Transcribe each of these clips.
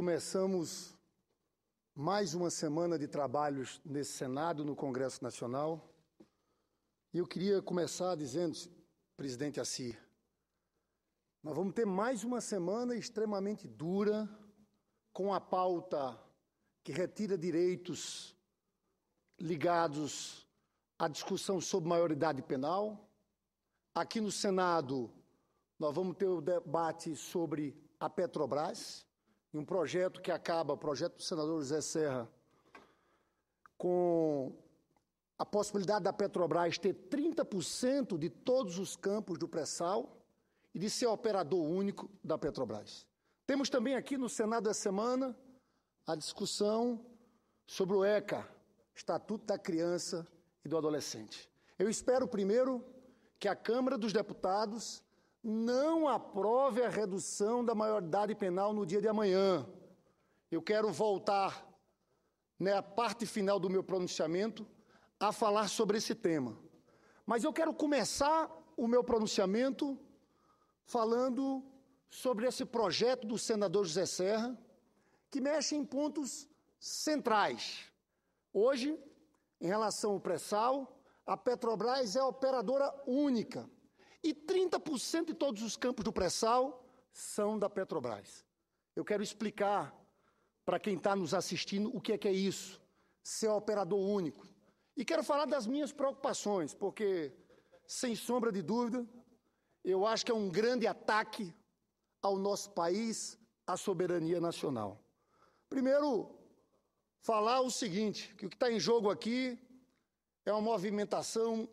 Começamos mais uma semana de trabalhos nesse Senado, no Congresso Nacional. E eu queria começar dizendo, presidente Assi, nós vamos ter mais uma semana extremamente dura, com a pauta que retira direitos ligados à discussão sobre maioridade penal. Aqui no Senado, nós vamos ter o debate sobre a Petrobras em um projeto que acaba, projeto do senador José Serra, com a possibilidade da Petrobras ter 30% de todos os campos do pré-sal e de ser operador único da Petrobras. Temos também aqui no Senado essa semana a discussão sobre o ECA, Estatuto da Criança e do Adolescente. Eu espero primeiro que a Câmara dos Deputados não aprove a redução da maioridade penal no dia de amanhã. Eu quero voltar na né, parte final do meu pronunciamento a falar sobre esse tema. Mas eu quero começar o meu pronunciamento falando sobre esse projeto do senador José Serra, que mexe em pontos centrais. Hoje, em relação ao pré-sal, a Petrobras é a operadora única e 30% de todos os campos do pré-sal são da Petrobras. Eu quero explicar para quem está nos assistindo o que é que é isso, ser operador único. E quero falar das minhas preocupações, porque, sem sombra de dúvida, eu acho que é um grande ataque ao nosso país, à soberania nacional. Primeiro, falar o seguinte: que o que está em jogo aqui é uma movimentação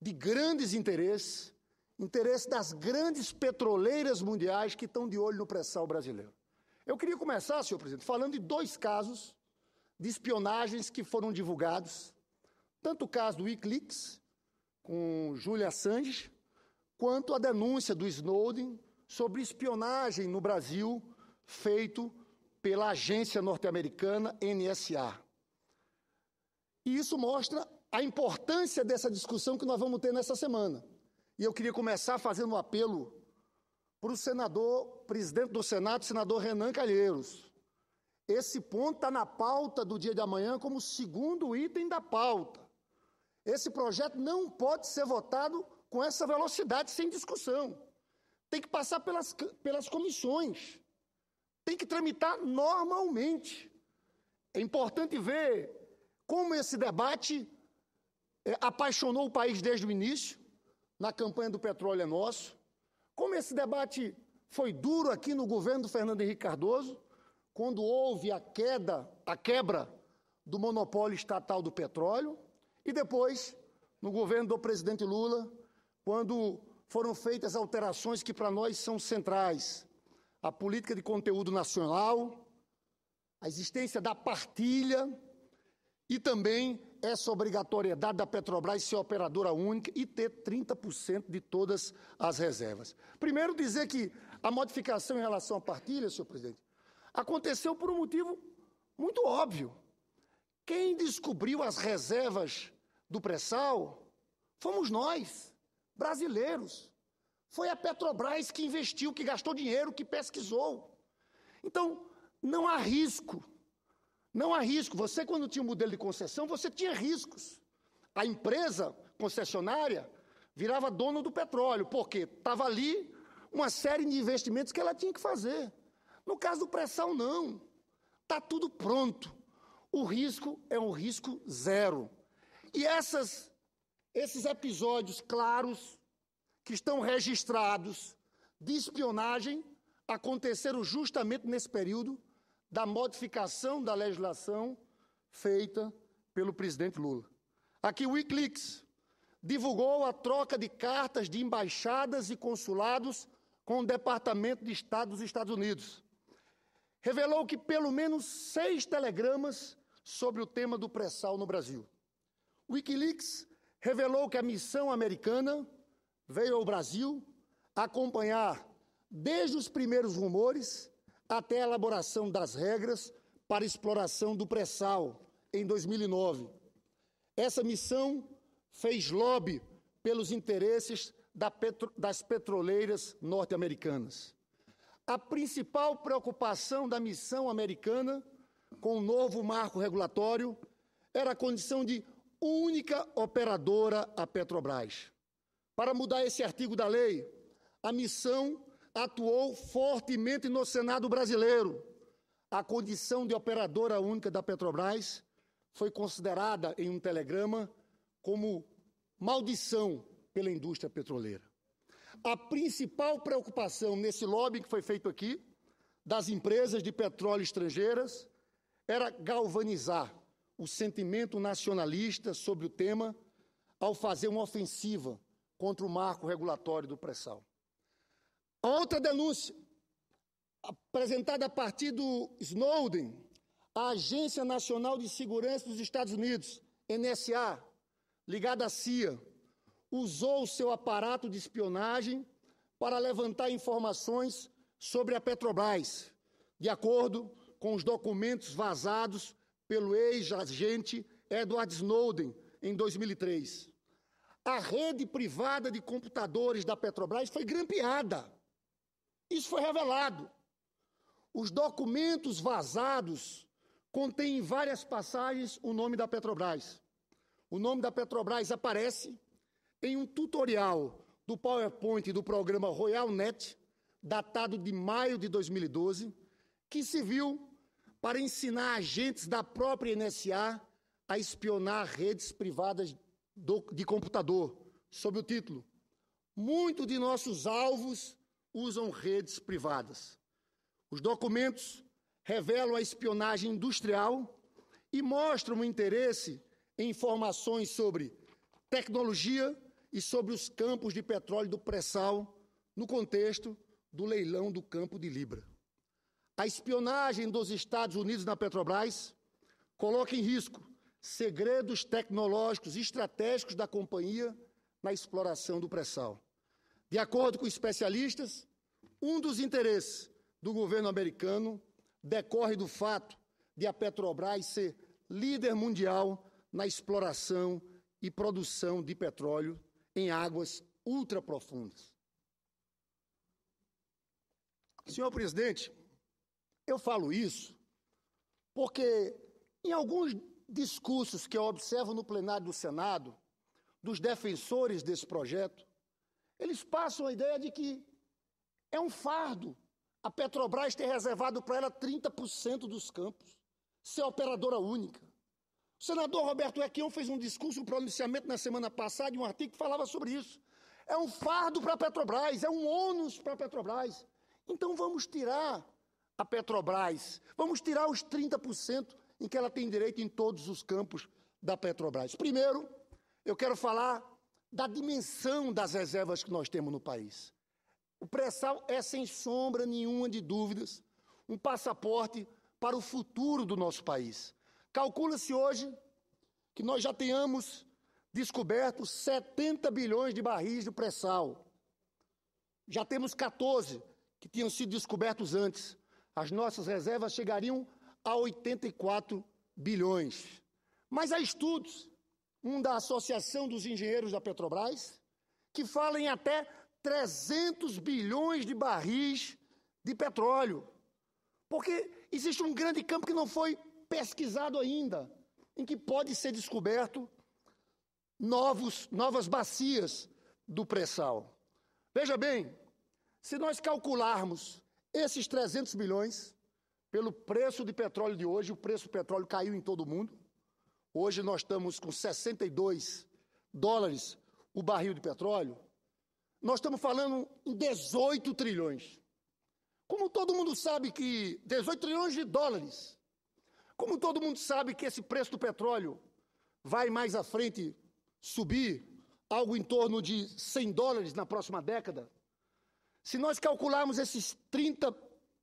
de grandes interesses interesse das grandes petroleiras mundiais que estão de olho no pré-sal brasileiro. Eu queria começar, senhor presidente, falando de dois casos de espionagens que foram divulgados, tanto o caso do Wikileaks, com Julia Assange, quanto a denúncia do Snowden sobre espionagem no Brasil feito pela agência norte-americana NSA. E isso mostra a importância dessa discussão que nós vamos ter nessa semana. E eu queria começar fazendo um apelo para o senador, presidente do Senado, senador Renan Calheiros. Esse ponto está na pauta do dia de amanhã como segundo item da pauta. Esse projeto não pode ser votado com essa velocidade sem discussão. Tem que passar pelas, pelas comissões. Tem que tramitar normalmente. É importante ver como esse debate eh, apaixonou o país desde o início na campanha do petróleo é nosso, como esse debate foi duro aqui no governo do Fernando Henrique Cardoso, quando houve a queda, a quebra do monopólio estatal do petróleo, e depois no governo do presidente Lula, quando foram feitas alterações que para nós são centrais: a política de conteúdo nacional, a existência da partilha e também essa obrigatoriedade da Petrobras ser operadora única e ter 30% de todas as reservas. Primeiro, dizer que a modificação em relação à partilha, senhor presidente, aconteceu por um motivo muito óbvio. Quem descobriu as reservas do pré-sal fomos nós, brasileiros. Foi a Petrobras que investiu, que gastou dinheiro, que pesquisou. Então, não há risco não há risco. Você, quando tinha o um modelo de concessão, você tinha riscos. A empresa concessionária virava dono do petróleo, porque estava ali uma série de investimentos que ela tinha que fazer. No caso do pré-sal, não. Está tudo pronto. O risco é um risco zero. E essas, esses episódios claros que estão registrados de espionagem aconteceram justamente nesse período da modificação da legislação feita pelo presidente Lula. Aqui o Wikileaks divulgou a troca de cartas de embaixadas e consulados com o Departamento de Estado dos Estados Unidos. Revelou que pelo menos seis telegramas sobre o tema do pré-sal no Brasil. O Wikileaks revelou que a missão americana veio ao Brasil acompanhar, desde os primeiros rumores, até a elaboração das regras para exploração do pré-sal, em 2009. Essa missão fez lobby pelos interesses da petro, das petroleiras norte-americanas. A principal preocupação da missão americana com o novo marco regulatório era a condição de única operadora a Petrobras. Para mudar esse artigo da lei, a missão atuou fortemente no Senado brasileiro. A condição de operadora única da Petrobras foi considerada em um telegrama como maldição pela indústria petroleira. A principal preocupação nesse lobby que foi feito aqui, das empresas de petróleo estrangeiras, era galvanizar o sentimento nacionalista sobre o tema ao fazer uma ofensiva contra o marco regulatório do pré-sal. A outra denúncia, apresentada a partir do Snowden, a Agência Nacional de Segurança dos Estados Unidos, NSA, ligada à CIA, usou o seu aparato de espionagem para levantar informações sobre a Petrobras, de acordo com os documentos vazados pelo ex-agente Edward Snowden em 2003. A rede privada de computadores da Petrobras foi grampeada isso foi revelado. Os documentos vazados contêm em várias passagens o nome da Petrobras. O nome da Petrobras aparece em um tutorial do PowerPoint do programa Royal Net, datado de maio de 2012, que serviu para ensinar agentes da própria NSA a espionar redes privadas do, de computador, sob o título Muito de nossos alvos usam redes privadas. Os documentos revelam a espionagem industrial e mostram o interesse em informações sobre tecnologia e sobre os campos de petróleo do pré-sal no contexto do leilão do campo de Libra. A espionagem dos Estados Unidos na Petrobras coloca em risco segredos tecnológicos estratégicos da companhia na exploração do pré-sal. De acordo com especialistas, um dos interesses do governo americano decorre do fato de a Petrobras ser líder mundial na exploração e produção de petróleo em águas ultraprofundas. Senhor presidente, eu falo isso porque em alguns discursos que eu observo no plenário do Senado dos defensores desse projeto, eles passam a ideia de que é um fardo a Petrobras ter reservado para ela 30% dos campos, ser é operadora única. O senador Roberto Requião fez um discurso, um pronunciamento na semana passada, de um artigo que falava sobre isso. É um fardo para a Petrobras, é um ônus para a Petrobras. Então vamos tirar a Petrobras, vamos tirar os 30% em que ela tem direito em todos os campos da Petrobras. Primeiro, eu quero falar da dimensão das reservas que nós temos no país. O pré-sal é, sem sombra nenhuma de dúvidas, um passaporte para o futuro do nosso país. Calcula-se hoje que nós já tenhamos descoberto 70 bilhões de barris de pré-sal. Já temos 14 que tinham sido descobertos antes. As nossas reservas chegariam a 84 bilhões. Mas há estudos um da Associação dos Engenheiros da Petrobras, que fala em até 300 bilhões de barris de petróleo. Porque existe um grande campo que não foi pesquisado ainda, em que pode ser descoberto novos, novas bacias do pré-sal. Veja bem, se nós calcularmos esses 300 bilhões pelo preço de petróleo de hoje, o preço do petróleo caiu em todo o mundo, Hoje nós estamos com 62 dólares o barril de petróleo. Nós estamos falando em 18 trilhões. Como todo mundo sabe que 18 trilhões de dólares. Como todo mundo sabe que esse preço do petróleo vai mais à frente subir algo em torno de 100 dólares na próxima década. Se nós calcularmos esses 30,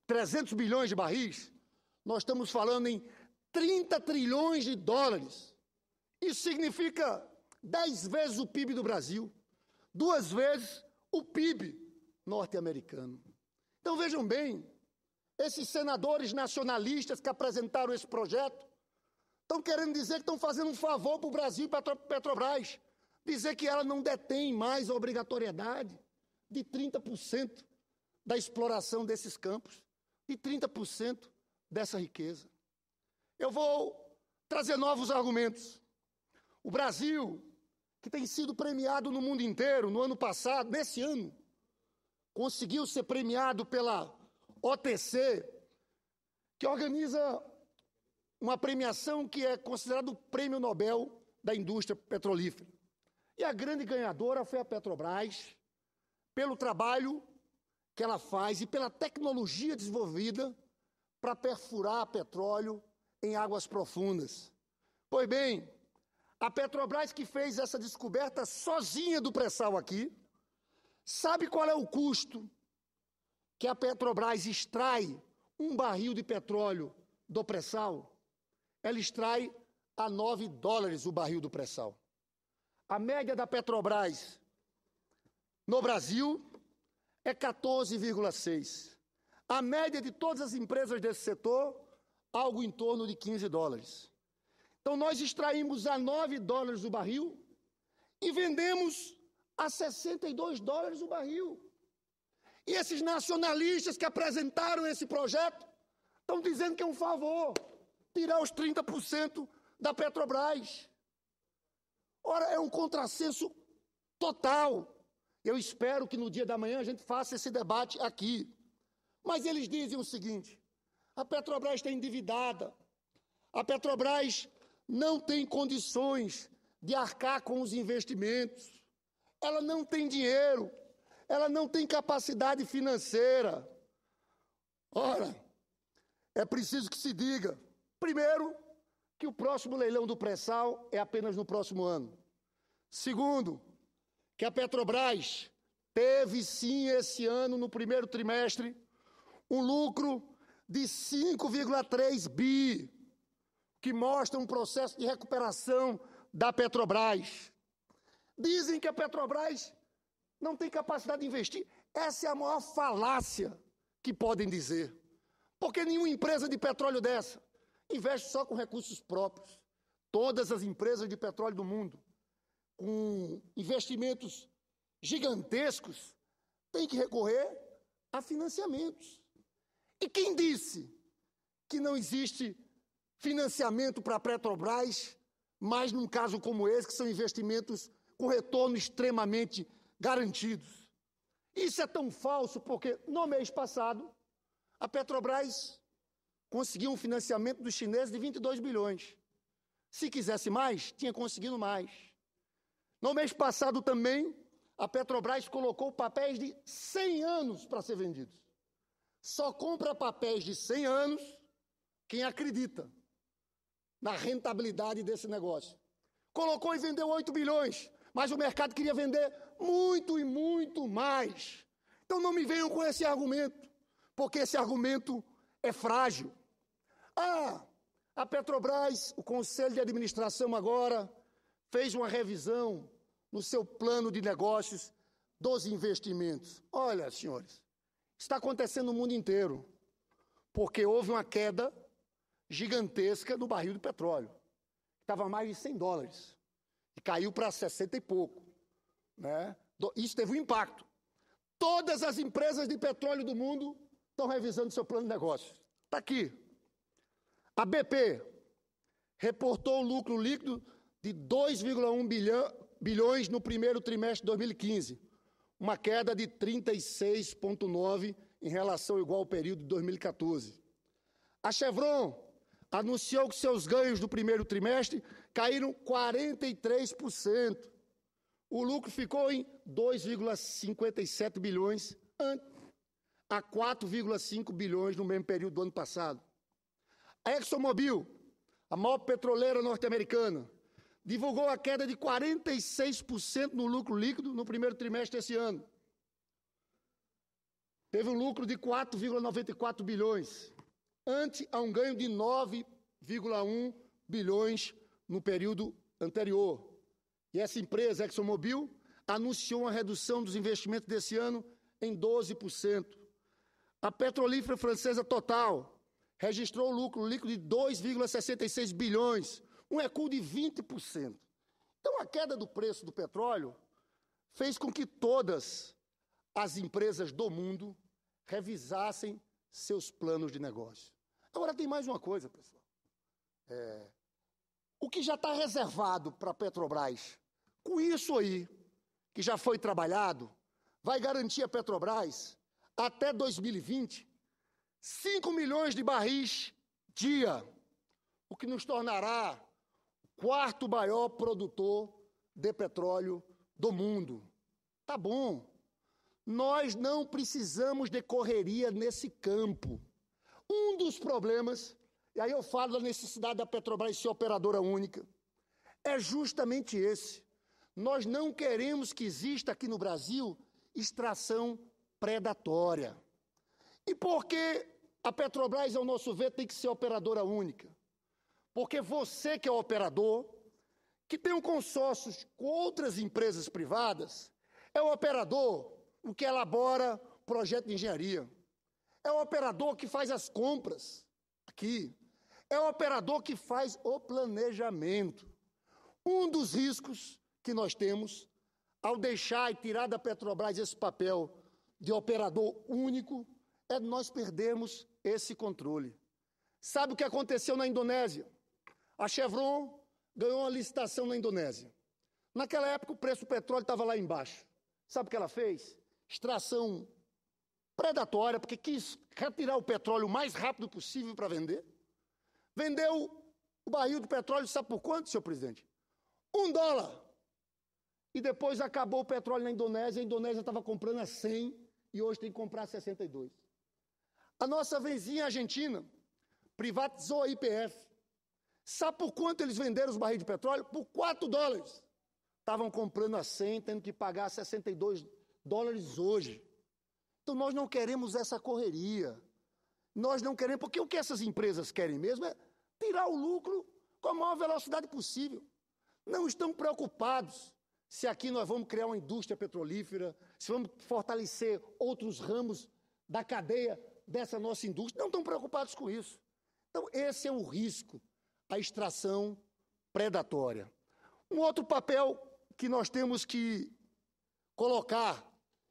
300 bilhões de barris, nós estamos falando em 30 trilhões de dólares. Isso significa 10 vezes o PIB do Brasil, duas vezes o PIB norte-americano. Então vejam bem, esses senadores nacionalistas que apresentaram esse projeto estão querendo dizer que estão fazendo um favor para o Brasil e para a Petrobras, dizer que ela não detém mais a obrigatoriedade de 30% da exploração desses campos, de 30% dessa riqueza. Eu vou trazer novos argumentos. O Brasil, que tem sido premiado no mundo inteiro, no ano passado, nesse ano, conseguiu ser premiado pela OTC, que organiza uma premiação que é considerada o Prêmio Nobel da Indústria Petrolífera. E a grande ganhadora foi a Petrobras, pelo trabalho que ela faz e pela tecnologia desenvolvida para perfurar petróleo em águas profundas. Pois bem, a Petrobras que fez essa descoberta sozinha do pré-sal aqui, sabe qual é o custo que a Petrobras extrai um barril de petróleo do pré-sal? Ela extrai a 9 dólares o barril do pré-sal. A média da Petrobras no Brasil é 14,6. A média de todas as empresas desse setor algo em torno de 15 dólares. Então nós extraímos a 9 dólares o barril e vendemos a 62 dólares o barril. E esses nacionalistas que apresentaram esse projeto estão dizendo que é um favor tirar os 30% da Petrobras. Ora, é um contrassenso total. Eu espero que no dia da manhã a gente faça esse debate aqui. Mas eles dizem o seguinte: a Petrobras está endividada. A Petrobras não tem condições de arcar com os investimentos. Ela não tem dinheiro. Ela não tem capacidade financeira. Ora, é preciso que se diga, primeiro, que o próximo leilão do pré-sal é apenas no próximo ano. Segundo, que a Petrobras teve sim esse ano, no primeiro trimestre, um lucro de 5,3 bi, que mostra um processo de recuperação da Petrobras. Dizem que a Petrobras não tem capacidade de investir. Essa é a maior falácia que podem dizer. Porque nenhuma empresa de petróleo dessa investe só com recursos próprios. Todas as empresas de petróleo do mundo, com investimentos gigantescos, têm que recorrer a financiamentos. E quem disse que não existe financiamento para a Petrobras, mas num caso como esse, que são investimentos com retorno extremamente garantidos? Isso é tão falso porque no mês passado a Petrobras conseguiu um financiamento dos chineses de 22 bilhões. Se quisesse mais, tinha conseguido mais. No mês passado também, a Petrobras colocou papéis de 100 anos para ser vendidos. Só compra papéis de 100 anos quem acredita na rentabilidade desse negócio. Colocou e vendeu 8 bilhões, mas o mercado queria vender muito e muito mais. Então não me venham com esse argumento, porque esse argumento é frágil. Ah, a Petrobras, o conselho de administração agora fez uma revisão no seu plano de negócios dos investimentos. Olha, senhores, Está acontecendo no mundo inteiro, porque houve uma queda gigantesca no barril de petróleo. Estava mais de 100 dólares e caiu para 60 e pouco. Né? Isso teve um impacto. Todas as empresas de petróleo do mundo estão revisando seu plano de negócio. Está aqui. A BP reportou um lucro líquido de 2,1 bilhões no primeiro trimestre de 2015 uma queda de 36,9% em relação ao igual período de 2014. A Chevron anunciou que seus ganhos do primeiro trimestre caíram 43%. O lucro ficou em 2,57 bilhões a 4,5 bilhões no mesmo período do ano passado. A ExxonMobil, a maior petroleira norte-americana, divulgou a queda de 46% no lucro líquido no primeiro trimestre desse ano. Teve um lucro de 4,94 bilhões, ante a um ganho de 9,1 bilhões no período anterior. E essa empresa, ExxonMobil, anunciou uma redução dos investimentos desse ano em 12%. A petrolífera francesa Total registrou lucro líquido de 2,66 bilhões, um recuo de 20%. Então, a queda do preço do petróleo fez com que todas as empresas do mundo revisassem seus planos de negócio. Agora, tem mais uma coisa, pessoal. É, o que já está reservado para a Petrobras, com isso aí, que já foi trabalhado, vai garantir a Petrobras, até 2020, 5 milhões de barris dia, o que nos tornará quarto maior produtor de petróleo do mundo. Tá bom. Nós não precisamos de correria nesse campo. Um dos problemas, e aí eu falo da necessidade da Petrobras ser operadora única, é justamente esse. Nós não queremos que exista aqui no Brasil extração predatória. E por que a Petrobras, ao nosso ver, tem que ser operadora única? Porque você que é operador, que tem um consórcio com outras empresas privadas, é o operador o que elabora projeto de engenharia. É o operador que faz as compras aqui. É o operador que faz o planejamento. Um dos riscos que nós temos ao deixar e tirar da Petrobras esse papel de operador único é nós perdermos esse controle. Sabe o que aconteceu na Indonésia? A Chevron ganhou uma licitação na Indonésia. Naquela época o preço do petróleo estava lá embaixo. Sabe o que ela fez? Extração predatória, porque quis retirar o petróleo o mais rápido possível para vender. Vendeu o barril de petróleo, sabe por quanto, senhor presidente? Um dólar. E depois acabou o petróleo na Indonésia, a Indonésia estava comprando a 100 e hoje tem que comprar a 62. A nossa vizinha Argentina privatizou a IPF, Sabe por quanto eles venderam os barris de petróleo? Por 4 dólares. Estavam comprando a 100, tendo que pagar 62 dólares hoje. Então nós não queremos essa correria. Nós não queremos, porque o que essas empresas querem mesmo é tirar o lucro com a maior velocidade possível. Não estão preocupados se aqui nós vamos criar uma indústria petrolífera, se vamos fortalecer outros ramos da cadeia dessa nossa indústria. Não estão preocupados com isso. Então, esse é o risco a extração predatória. Um outro papel que nós temos que colocar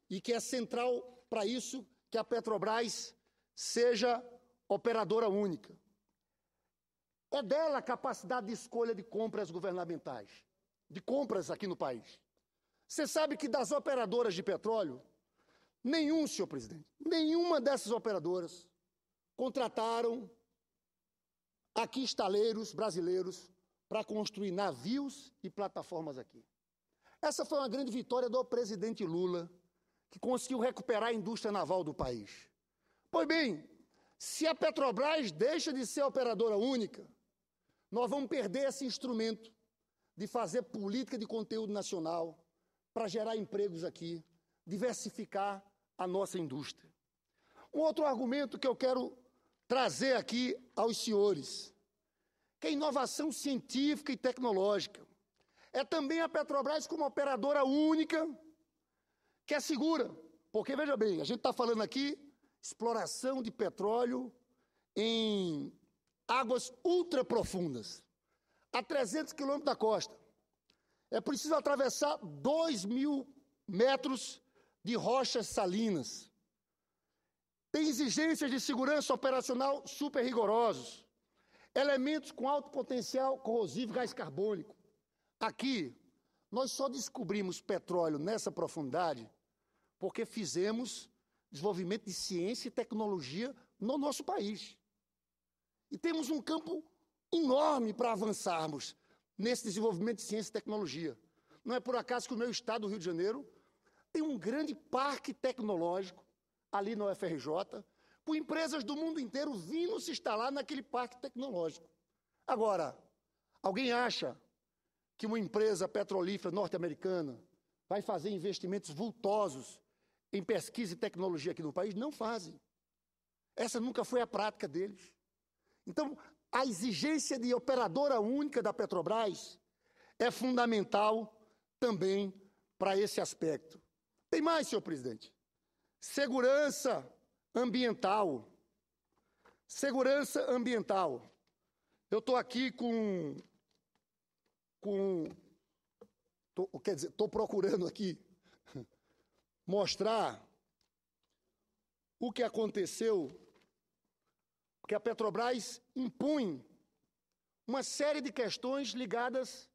e que é central para isso que a Petrobras seja operadora única. É dela a capacidade de escolha de compras governamentais, de compras aqui no país. Você sabe que das operadoras de petróleo, nenhum, senhor presidente, nenhuma dessas operadoras contrataram aqui estaleiros brasileiros para construir navios e plataformas aqui. Essa foi uma grande vitória do presidente Lula, que conseguiu recuperar a indústria naval do país. Pois bem, se a Petrobras deixa de ser operadora única, nós vamos perder esse instrumento de fazer política de conteúdo nacional para gerar empregos aqui, diversificar a nossa indústria. Um outro argumento que eu quero trazer aqui aos senhores, que é inovação científica e tecnológica. É também a Petrobras como operadora única, que é segura. Porque, veja bem, a gente está falando aqui exploração de petróleo em águas ultra profundas, a 300 quilômetros da costa. É preciso atravessar 2 mil metros de rochas salinas. Tem exigências de segurança operacional super rigorosos. Elementos com alto potencial corrosivo, gás carbônico. Aqui, nós só descobrimos petróleo nessa profundidade porque fizemos desenvolvimento de ciência e tecnologia no nosso país. E temos um campo enorme para avançarmos nesse desenvolvimento de ciência e tecnologia. Não é por acaso que o meu estado, o Rio de Janeiro, tem um grande parque tecnológico ali na UFRJ, por empresas do mundo inteiro vindo se instalar naquele parque tecnológico. Agora, alguém acha que uma empresa petrolífera norte-americana vai fazer investimentos vultosos em pesquisa e tecnologia aqui no país? Não fazem. Essa nunca foi a prática deles. Então, a exigência de operadora única da Petrobras é fundamental também para esse aspecto. Tem mais, senhor presidente. Segurança ambiental. Segurança ambiental. Eu estou aqui com. com tô, quer dizer, estou procurando aqui mostrar o que aconteceu, que a Petrobras impõe uma série de questões ligadas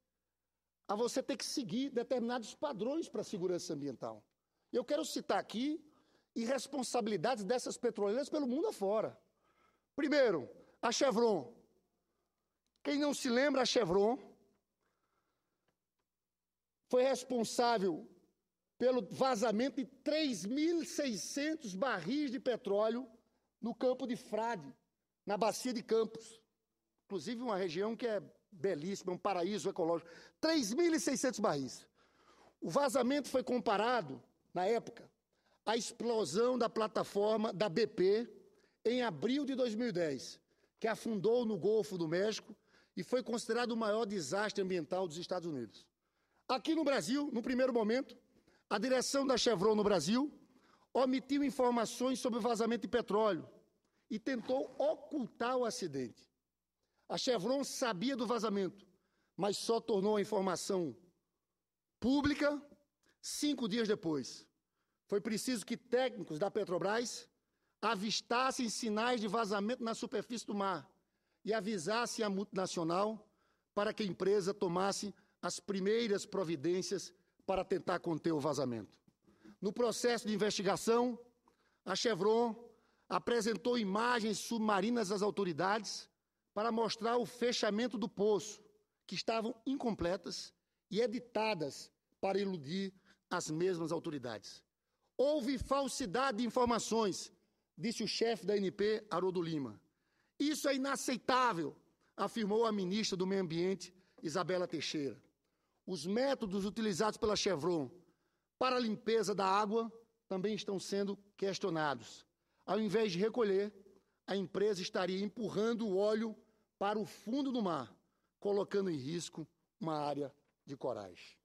a você ter que seguir determinados padrões para a segurança ambiental. Eu quero citar aqui irresponsabilidades dessas petroleiras pelo mundo afora. Primeiro, a Chevron. Quem não se lembra, a Chevron foi responsável pelo vazamento de 3.600 barris de petróleo no campo de Frade, na bacia de Campos. Inclusive, uma região que é belíssima, um paraíso ecológico. 3.600 barris. O vazamento foi comparado, na época, a explosão da plataforma da BP em abril de 2010, que afundou no Golfo do México e foi considerado o maior desastre ambiental dos Estados Unidos. Aqui no Brasil, no primeiro momento, a direção da Chevron no Brasil omitiu informações sobre o vazamento de petróleo e tentou ocultar o acidente. A Chevron sabia do vazamento, mas só tornou a informação pública cinco dias depois. Foi preciso que técnicos da Petrobras avistassem sinais de vazamento na superfície do mar e avisassem a multinacional para que a empresa tomasse as primeiras providências para tentar conter o vazamento. No processo de investigação, a Chevron apresentou imagens submarinas às autoridades para mostrar o fechamento do poço, que estavam incompletas e editadas para iludir as mesmas autoridades. Houve falsidade de informações, disse o chefe da NP, Haroldo Lima. Isso é inaceitável, afirmou a ministra do Meio Ambiente, Isabela Teixeira. Os métodos utilizados pela Chevron para a limpeza da água também estão sendo questionados. Ao invés de recolher, a empresa estaria empurrando o óleo para o fundo do mar, colocando em risco uma área de corais.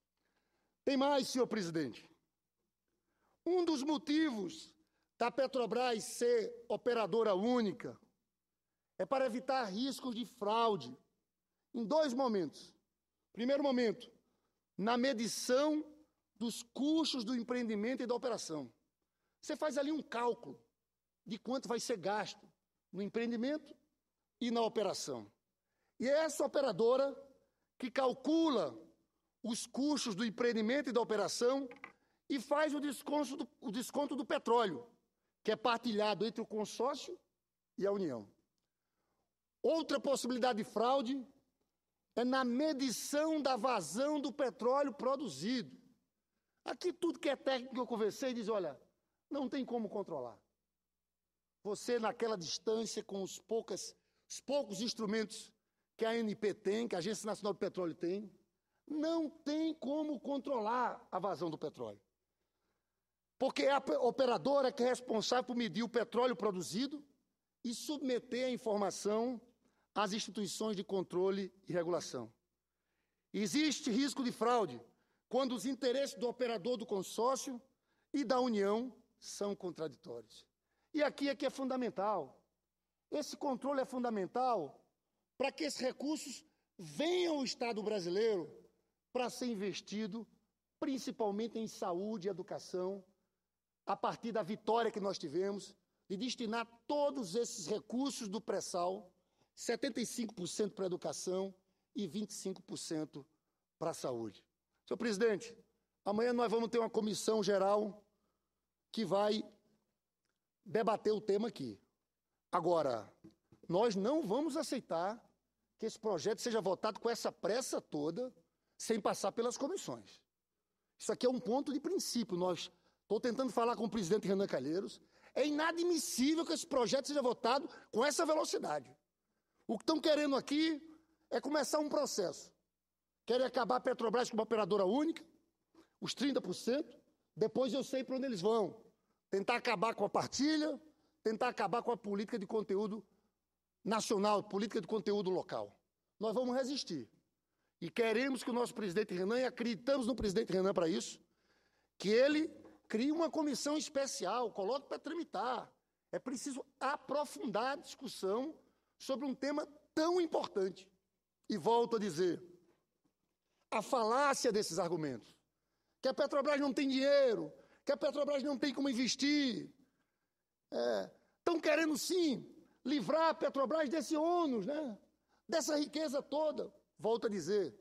Tem mais, senhor presidente. Um dos motivos da Petrobras ser operadora única é para evitar riscos de fraude em dois momentos. Primeiro momento, na medição dos custos do empreendimento e da operação. Você faz ali um cálculo de quanto vai ser gasto no empreendimento e na operação. E é essa operadora que calcula os custos do empreendimento e da operação e faz o desconto, do, o desconto do petróleo, que é partilhado entre o consórcio e a União. Outra possibilidade de fraude é na medição da vazão do petróleo produzido. Aqui tudo que é técnico eu conversei diz, olha, não tem como controlar. Você naquela distância com os poucas os poucos instrumentos que a ANP tem, que a Agência Nacional do Petróleo tem, não tem como controlar a vazão do petróleo. Porque é a operadora que é responsável por medir o petróleo produzido e submeter a informação às instituições de controle e regulação. Existe risco de fraude quando os interesses do operador do consórcio e da União são contraditórios. E aqui é que é fundamental. Esse controle é fundamental para que esses recursos venham ao Estado brasileiro para ser investido principalmente em saúde e educação a partir da vitória que nós tivemos, de destinar todos esses recursos do pré-sal, 75% para a educação e 25% para a saúde. Senhor presidente, amanhã nós vamos ter uma comissão geral que vai debater o tema aqui. Agora, nós não vamos aceitar que esse projeto seja votado com essa pressa toda, sem passar pelas comissões. Isso aqui é um ponto de princípio. Nós Estou tentando falar com o presidente Renan Calheiros. É inadmissível que esse projeto seja votado com essa velocidade. O que estão querendo aqui é começar um processo. Querem acabar a Petrobras com uma operadora única, os 30%, depois eu sei para onde eles vão. Tentar acabar com a partilha, tentar acabar com a política de conteúdo nacional, política de conteúdo local. Nós vamos resistir. E queremos que o nosso presidente Renan, e acreditamos no presidente Renan para isso, que ele Crie uma comissão especial, coloque para tramitar. É preciso aprofundar a discussão sobre um tema tão importante. E volto a dizer: a falácia desses argumentos. Que a Petrobras não tem dinheiro, que a Petrobras não tem como investir. Estão é, querendo sim livrar a Petrobras desse ônus, né? dessa riqueza toda. Volto a dizer: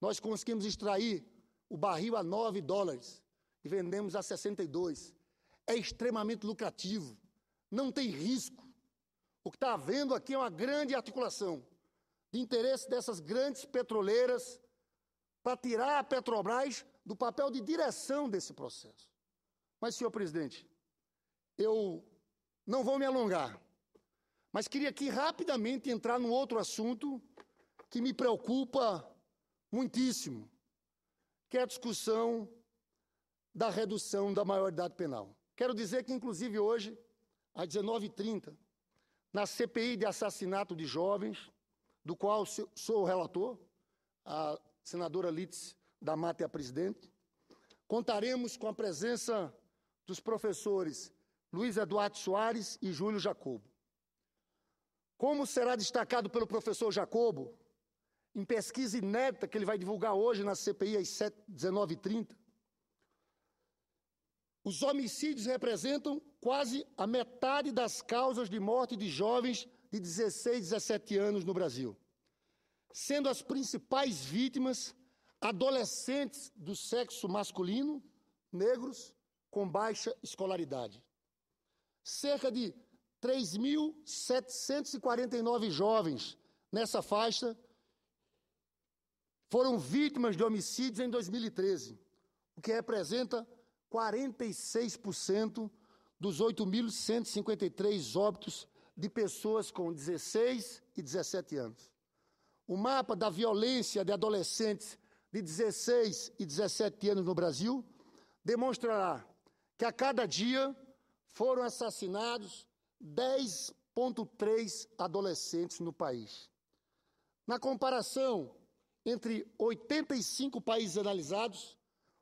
nós conseguimos extrair o barril a 9 dólares e vendemos a 62. É extremamente lucrativo, não tem risco. O que está havendo aqui é uma grande articulação de interesse dessas grandes petroleiras para tirar a Petrobras do papel de direção desse processo. Mas, senhor presidente, eu não vou me alongar, mas queria aqui rapidamente entrar num outro assunto que me preocupa muitíssimo, que é a discussão da redução da maioridade penal. Quero dizer que, inclusive, hoje, às 19h30, na CPI de assassinato de jovens, do qual sou o relator, a senadora Litz da Mata é a presidente, contaremos com a presença dos professores Luiz Eduardo Soares e Júlio Jacobo. Como será destacado pelo professor Jacobo, em pesquisa inédita que ele vai divulgar hoje na CPI às 19h30, os homicídios representam quase a metade das causas de morte de jovens de 16, 17 anos no Brasil, sendo as principais vítimas adolescentes do sexo masculino, negros com baixa escolaridade. Cerca de 3.749 jovens nessa faixa foram vítimas de homicídios em 2013, o que representa 46% dos 8.153 óbitos de pessoas com 16 e 17 anos. O mapa da violência de adolescentes de 16 e 17 anos no Brasil demonstrará que a cada dia foram assassinados 10,3 adolescentes no país. Na comparação entre 85 países analisados,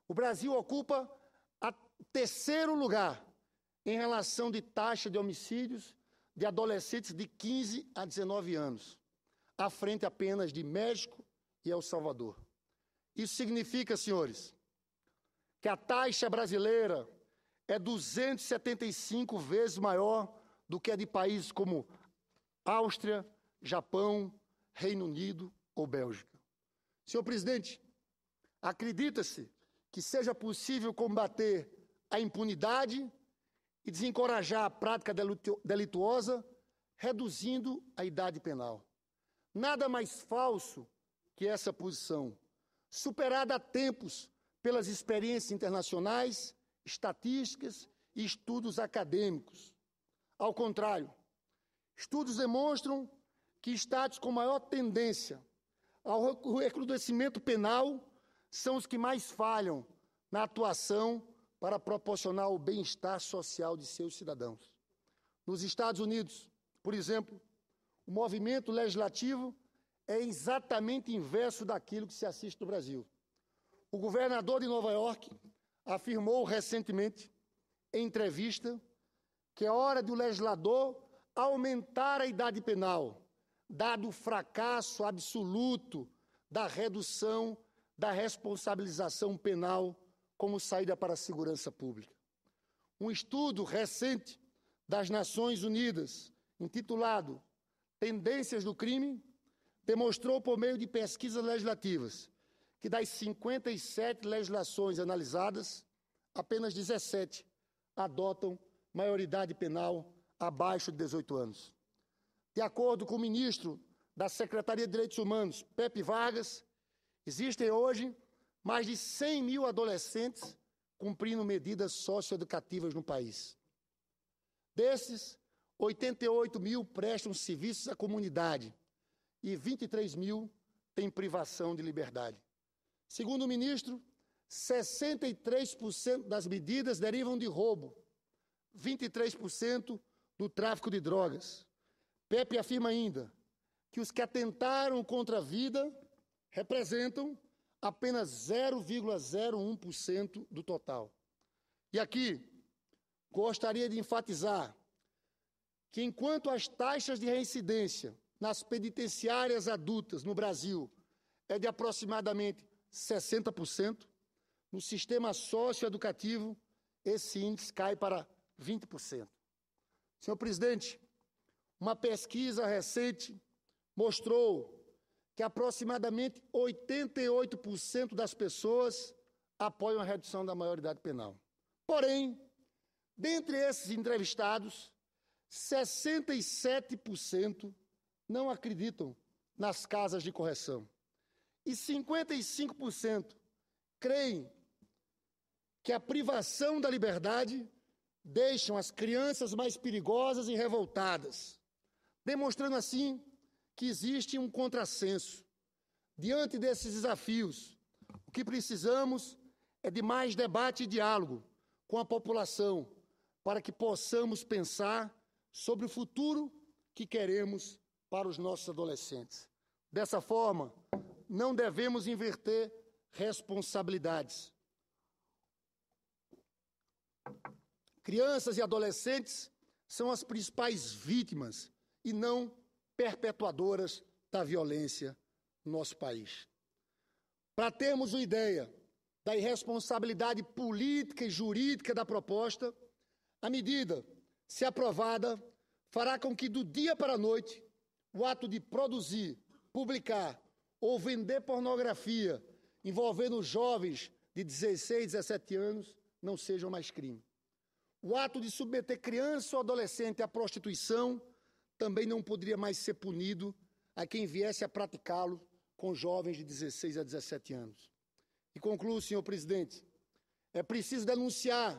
o Brasil ocupa terceiro lugar em relação de taxa de homicídios de adolescentes de 15 a 19 anos, à frente apenas de México e El Salvador. Isso significa, senhores, que a taxa brasileira é 275 vezes maior do que a de países como Áustria, Japão, Reino Unido ou Bélgica. Senhor presidente, acredita-se que seja possível combater a impunidade e desencorajar a prática delituosa, reduzindo a idade penal. Nada mais falso que essa posição, superada há tempos pelas experiências internacionais, estatísticas e estudos acadêmicos. Ao contrário, estudos demonstram que estados com maior tendência ao recrudescimento penal são os que mais falham na atuação para proporcionar o bem-estar social de seus cidadãos. Nos Estados Unidos, por exemplo, o movimento legislativo é exatamente inverso daquilo que se assiste no Brasil. O governador de Nova York afirmou recentemente, em entrevista, que é hora do legislador aumentar a idade penal, dado o fracasso absoluto da redução da responsabilização penal como saída para a segurança pública. Um estudo recente das Nações Unidas, intitulado Tendências do Crime, demonstrou por meio de pesquisas legislativas que das 57 legislações analisadas, apenas 17 adotam maioridade penal abaixo de 18 anos. De acordo com o ministro da Secretaria de Direitos Humanos, Pepe Vargas, existem hoje mais de 100 mil adolescentes cumprindo medidas socioeducativas no país. Desses, 88 mil prestam serviços à comunidade e 23 mil têm privação de liberdade. Segundo o ministro, 63% das medidas derivam de roubo, 23% do tráfico de drogas. Pepe afirma ainda que os que atentaram contra a vida representam apenas 0,01% do total. E aqui, gostaria de enfatizar que enquanto as taxas de reincidência nas penitenciárias adultas no Brasil é de aproximadamente 60%, no sistema socioeducativo esse índice cai para 20%. Senhor presidente, uma pesquisa recente mostrou que aproximadamente 88% das pessoas apoiam a redução da maioridade penal. Porém, dentre esses entrevistados, 67% não acreditam nas casas de correção. E 55% creem que a privação da liberdade deixam as crianças mais perigosas e revoltadas, demonstrando assim que existe um contrassenso. Diante desses desafios, o que precisamos é de mais debate e diálogo com a população, para que possamos pensar sobre o futuro que queremos para os nossos adolescentes. Dessa forma, não devemos inverter responsabilidades. Crianças e adolescentes são as principais vítimas e não perpetuadoras da violência no nosso país. Para termos uma ideia da irresponsabilidade política e jurídica da proposta, a medida, se aprovada, fará com que do dia para a noite o ato de produzir, publicar ou vender pornografia envolvendo jovens de 16, 17 anos não sejam mais crime. O ato de submeter criança ou adolescente à prostituição também não poderia mais ser punido a quem viesse a praticá-lo com jovens de 16 a 17 anos. E concluo, senhor presidente, é preciso denunciar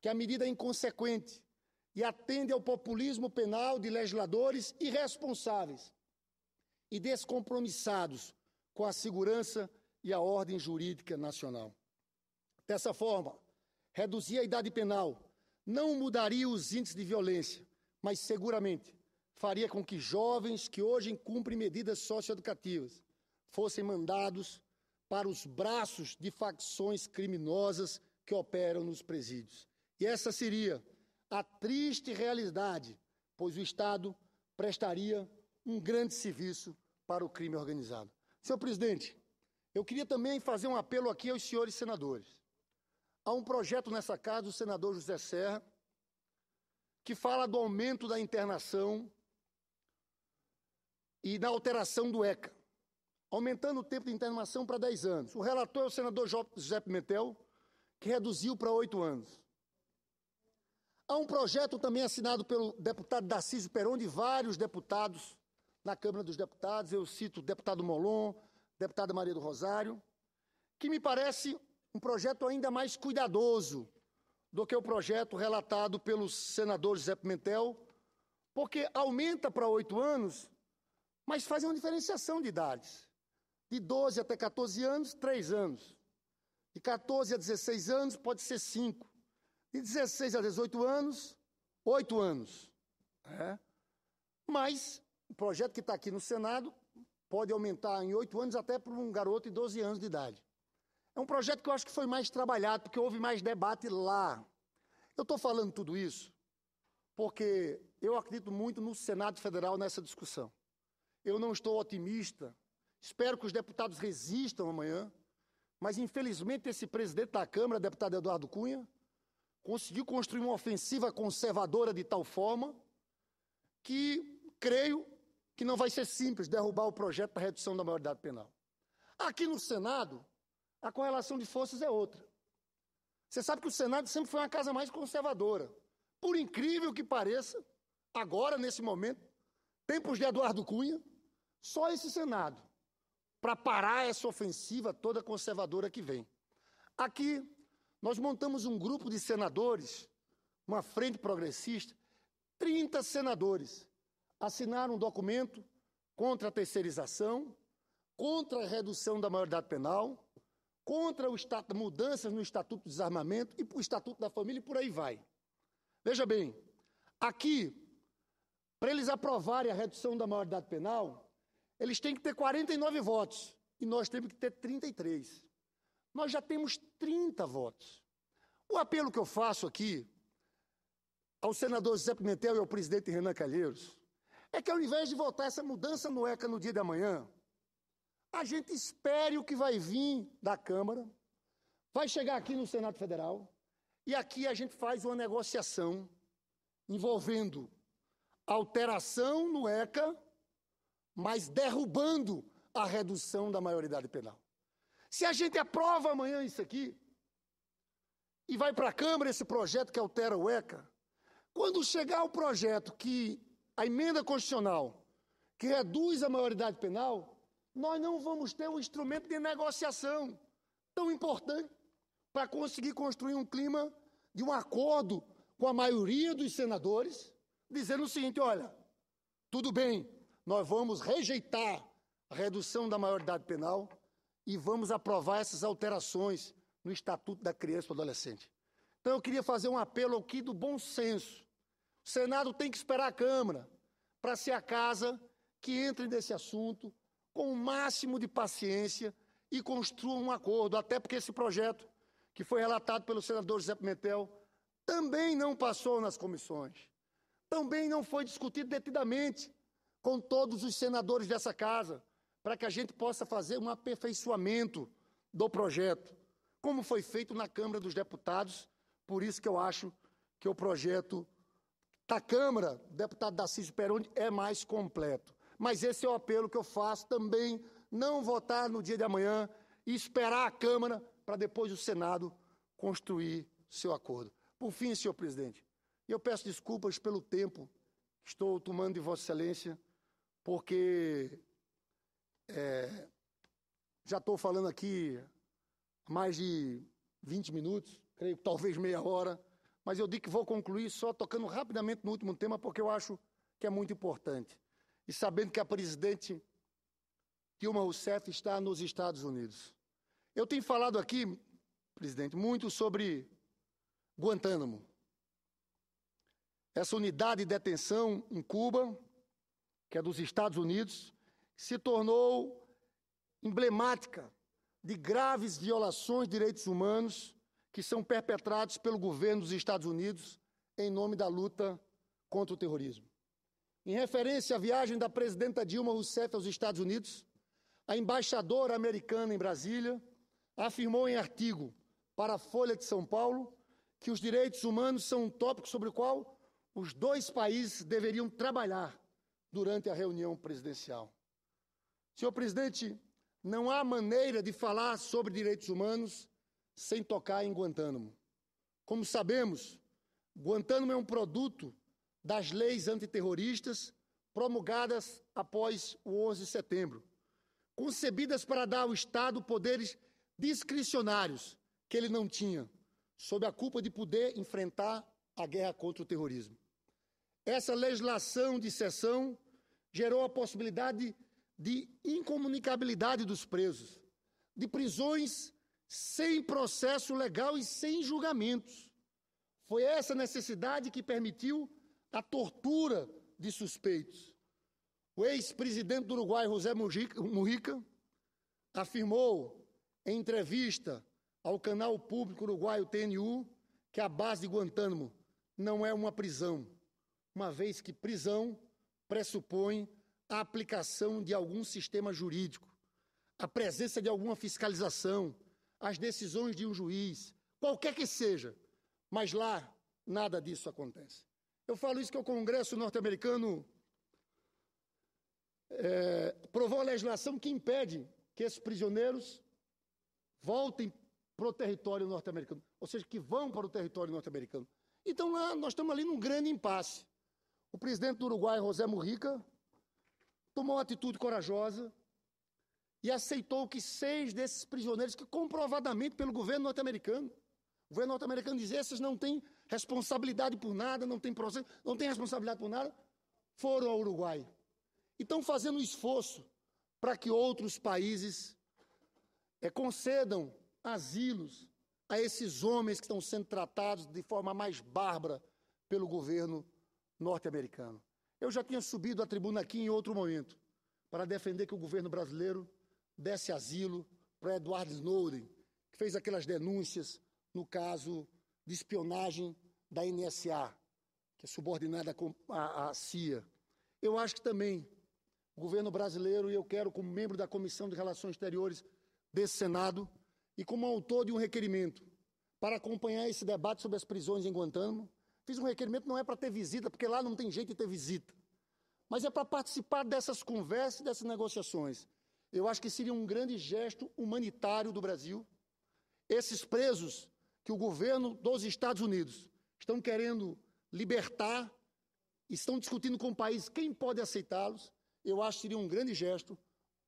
que a medida é inconsequente e atende ao populismo penal de legisladores irresponsáveis e descompromissados com a segurança e a ordem jurídica nacional. Dessa forma, reduzir a idade penal não mudaria os índices de violência, mas seguramente faria com que jovens que hoje incumprem medidas socioeducativas fossem mandados para os braços de facções criminosas que operam nos presídios. E essa seria a triste realidade, pois o Estado prestaria um grande serviço para o crime organizado. Senhor presidente, eu queria também fazer um apelo aqui aos senhores senadores. Há um projeto nessa casa do senador José Serra que fala do aumento da internação e na alteração do ECA, aumentando o tempo de internação para 10 anos. O relator é o senador José Pimentel, que reduziu para 8 anos. Há um projeto também assinado pelo deputado Darcísio Peron e vários deputados na Câmara dos Deputados, eu cito o deputado Molon, deputada Maria do Rosário, que me parece um projeto ainda mais cuidadoso do que o projeto relatado pelo senador José Pimentel, porque aumenta para oito anos mas fazem uma diferenciação de idades. De 12 até 14 anos, 3 anos. De 14 a 16 anos, pode ser 5. De 16 a 18 anos, 8 anos. É. Mas o projeto que está aqui no Senado pode aumentar em 8 anos até para um garoto de 12 anos de idade. É um projeto que eu acho que foi mais trabalhado, porque houve mais debate lá. Eu estou falando tudo isso porque eu acredito muito no Senado Federal nessa discussão. Eu não estou otimista. Espero que os deputados resistam amanhã. Mas, infelizmente, esse presidente da Câmara, deputado Eduardo Cunha, conseguiu construir uma ofensiva conservadora de tal forma que, creio, que não vai ser simples derrubar o projeto da redução da maioridade penal. Aqui no Senado, a correlação de forças é outra. Você sabe que o Senado sempre foi uma casa mais conservadora. Por incrível que pareça, agora, nesse momento, tempos de Eduardo Cunha, só esse Senado, para parar essa ofensiva toda conservadora que vem. Aqui, nós montamos um grupo de senadores, uma frente progressista, 30 senadores assinaram um documento contra a terceirização, contra a redução da maioridade penal, contra o estatuto, mudanças no Estatuto do Desarmamento e o Estatuto da Família e por aí vai. Veja bem, aqui, para eles aprovarem a redução da maioridade penal, eles têm que ter 49 votos e nós temos que ter 33. Nós já temos 30 votos. O apelo que eu faço aqui ao senador José Pimentel e ao presidente Renan Calheiros é que ao invés de votar essa mudança no ECA no dia de amanhã, a gente espere o que vai vir da Câmara, vai chegar aqui no Senado Federal, e aqui a gente faz uma negociação envolvendo alteração no ECA mas derrubando a redução da maioridade penal. Se a gente aprova amanhã isso aqui, e vai para a Câmara esse projeto que altera o ECA, quando chegar o projeto que a emenda constitucional que reduz a maioridade penal, nós não vamos ter um instrumento de negociação tão importante para conseguir construir um clima de um acordo com a maioria dos senadores, dizendo o seguinte: olha, tudo bem, nós vamos rejeitar a redução da maioridade penal e vamos aprovar essas alterações no Estatuto da Criança e do Adolescente. Então eu queria fazer um apelo aqui do bom senso. O Senado tem que esperar a Câmara para ser a casa que entre nesse assunto com o máximo de paciência e construa um acordo, até porque esse projeto, que foi relatado pelo senador José Pimentel, também não passou nas comissões, também não foi discutido detidamente com todos os senadores dessa casa, para que a gente possa fazer um aperfeiçoamento do projeto, como foi feito na Câmara dos Deputados. Por isso que eu acho que o projeto da Câmara, deputado Darcísio Peroni, é mais completo. Mas esse é o apelo que eu faço também, não votar no dia de amanhã e esperar a Câmara para depois o Senado construir seu acordo. Por fim, senhor presidente, eu peço desculpas pelo tempo que estou tomando de Vossa Excelência porque é, já estou falando aqui mais de 20 minutos, creio que talvez meia hora, mas eu digo que vou concluir só tocando rapidamente no último tema, porque eu acho que é muito importante. E sabendo que a presidente Dilma Rousseff está nos Estados Unidos. Eu tenho falado aqui, presidente, muito sobre Guantánamo. Essa unidade de detenção em Cuba, que é dos Estados Unidos, se tornou emblemática de graves violações de direitos humanos que são perpetrados pelo governo dos Estados Unidos em nome da luta contra o terrorismo. Em referência à viagem da presidenta Dilma Rousseff aos Estados Unidos, a embaixadora americana em Brasília afirmou em artigo para a Folha de São Paulo que os direitos humanos são um tópico sobre o qual os dois países deveriam trabalhar durante a reunião presidencial. Senhor presidente, não há maneira de falar sobre direitos humanos sem tocar em Guantánamo. Como sabemos, Guantánamo é um produto das leis antiterroristas promulgadas após o 11 de setembro, concebidas para dar ao Estado poderes discricionários que ele não tinha, sob a culpa de poder enfrentar a guerra contra o terrorismo. Essa legislação de sessão gerou a possibilidade de incomunicabilidade dos presos, de prisões sem processo legal e sem julgamentos. Foi essa necessidade que permitiu a tortura de suspeitos. O ex-presidente do Uruguai, José Mujica, afirmou em entrevista ao canal público uruguaio TNU que a base de Guantánamo não é uma prisão, uma vez que prisão pressupõe a aplicação de algum sistema jurídico, a presença de alguma fiscalização, as decisões de um juiz, qualquer que seja. Mas lá nada disso acontece. Eu falo isso que o Congresso norte-americano é, provou a legislação que impede que esses prisioneiros voltem para o território norte-americano, ou seja, que vão para o território norte-americano. Então lá nós estamos ali num grande impasse. O presidente do Uruguai, José Mujica, tomou uma atitude corajosa e aceitou que seis desses prisioneiros, que comprovadamente pelo governo norte-americano, o governo norte-americano dizia, esses não têm responsabilidade por nada, não têm processo, não têm responsabilidade por nada, foram ao Uruguai. E estão fazendo um esforço para que outros países é, concedam asilos a esses homens que estão sendo tratados de forma mais bárbara pelo governo norte-americano. Eu já tinha subido à tribuna aqui em outro momento para defender que o governo brasileiro desse asilo para Edward Snowden, que fez aquelas denúncias no caso de espionagem da NSA, que é subordinada à CIA. Eu acho que também o governo brasileiro, e eu quero, como membro da Comissão de Relações Exteriores desse Senado, e como autor de um requerimento para acompanhar esse debate sobre as prisões em Guantánamo, Fiz um requerimento não é para ter visita, porque lá não tem jeito de ter visita, mas é para participar dessas conversas, dessas negociações. Eu acho que seria um grande gesto humanitário do Brasil. Esses presos que o governo dos Estados Unidos estão querendo libertar, estão discutindo com o país quem pode aceitá-los, eu acho que seria um grande gesto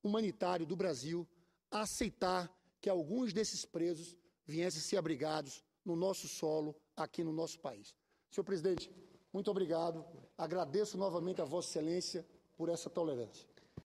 humanitário do Brasil aceitar que alguns desses presos viessem ser abrigados no nosso solo, aqui no nosso país. Senhor presidente, muito obrigado. Agradeço novamente a Vossa Excelência por essa tolerância.